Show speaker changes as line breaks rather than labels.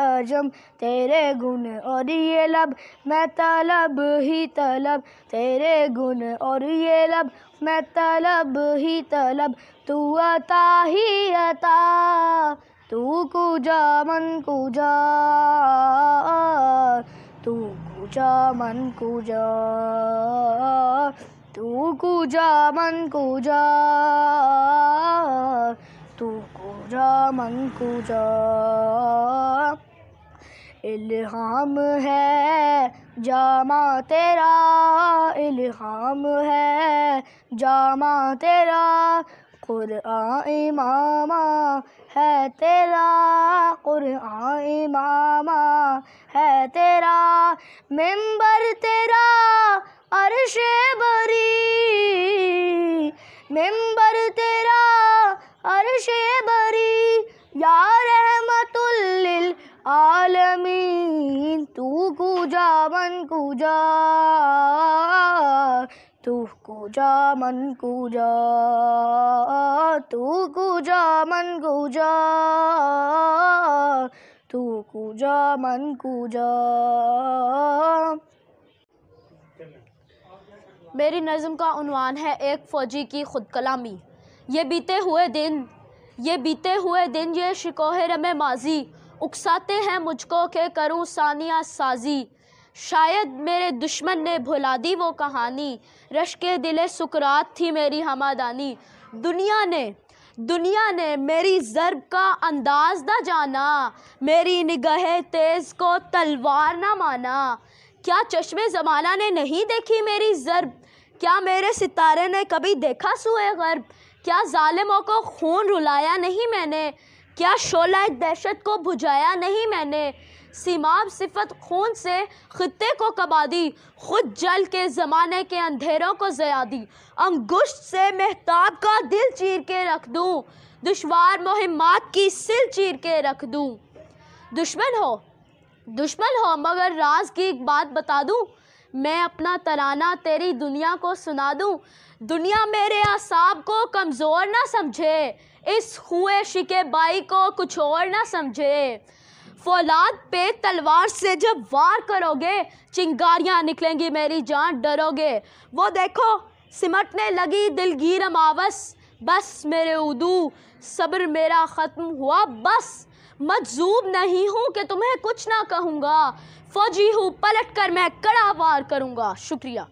अजम तेरे गुन और ये लब मैं तलब ही तलब तेरे गुन और ये लब मैं तलब ही तलब तू अता ही अता तू कुजा मन कुजा तू कुजा मन कुजा तू कुजा मन कुजा तू पूजा इल्हाम है जामा तेरा इल्हाम है जामा तेरा आ इमामा है तेरा आ इमामा है तेरा मेंबर तेरा अरशे बरी मेम या रहमतुल आलमीन तू कूजा मन कूजा तू कूजा मन कूजा तू कूजा मन कूजा तू कूजा मन कूजा
मेरी नज़म का उनवान है एक फ़ौजी की खुद कलामी ये बीते हुए दिन ये बीते हुए दिन ये शिकोहर में माजी उकसाते हैं मुझको के करूँ सानिया साजी शायद मेरे दुश्मन ने भुला दी वो कहानी रश के दिले सुकरात थी मेरी हमादानी दुनिया ने दुनिया ने मेरी ज़रब का अंदाज ना जाना मेरी निगाह तेज़ को तलवार ना माना क्या चश्मे ज़माना ने नहीं देखी मेरी ज़रब क्या मेरे सितारे ने कभी देखा सुए गर्ब क्या ालिमों को खून रुलाया नहीं मैंने क्या शोला दहशत को बुझाया नहीं मैंने सीमाब सिफत खून से ख़त्े को कबा दी खुद जल के ज़माने के अंधेरों को जया दी अंगुश्त से महताब का दिल चीर के रख दूँ दुशवार मुहिमात की सिल चीर के रख दूँ दुश्मन हो दुश्मन हो मगर राज की एक बात बता दूँ मैं अपना तराना तेरी दुनिया को सुना दूँ दुनिया मेरे असाब को कमज़ोर ना समझे इस हुए शिके बाई को कुछ और ना समझे फौलाद पे तलवार से जब वार करोगे चिंगारियाँ निकलेंगी मेरी जान डरोगे वो देखो सिमटने लगी दिलगीर मावस बस मेरे उदू सब्र मेरा ख़त्म हुआ बस मजूब नहीं हूँ कि तुम्हें कुछ ना कहूँगा फौजी हूँ पलट कर मैं कड़ा वार करूँगा शुक्रिया